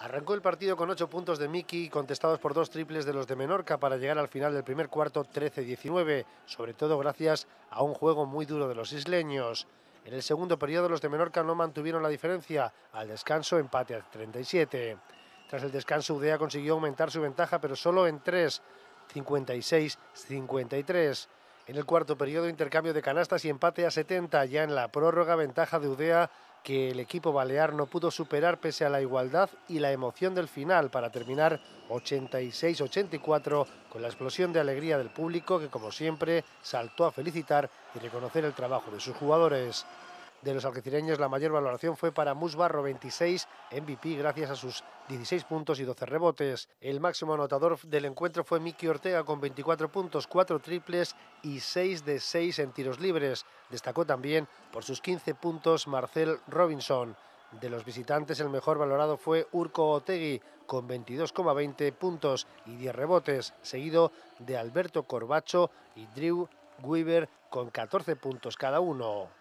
Arrancó el partido con ocho puntos de Miki, contestados por dos triples de los de Menorca para llegar al final del primer cuarto 13-19, sobre todo gracias a un juego muy duro de los isleños. En el segundo periodo los de Menorca no mantuvieron la diferencia, al descanso empate a 37. Tras el descanso Udea consiguió aumentar su ventaja, pero solo en 3, 56-53. En el cuarto periodo intercambio de canastas y empate a 70, ya en la prórroga ventaja de Udea que el equipo balear no pudo superar pese a la igualdad y la emoción del final para terminar 86-84 con la explosión de alegría del público que como siempre saltó a felicitar y reconocer el trabajo de sus jugadores de los algecireños, la mayor valoración fue para Musbarro 26, MVP gracias a sus 16 puntos y 12 rebotes. El máximo anotador del encuentro fue Miki Ortega con 24 puntos, 4 triples y 6 de 6 en tiros libres. Destacó también por sus 15 puntos Marcel Robinson. De los visitantes, el mejor valorado fue Urco Otegui, con 22,20 puntos y 10 rebotes, seguido de Alberto Corbacho y Drew Weaver, con 14 puntos cada uno.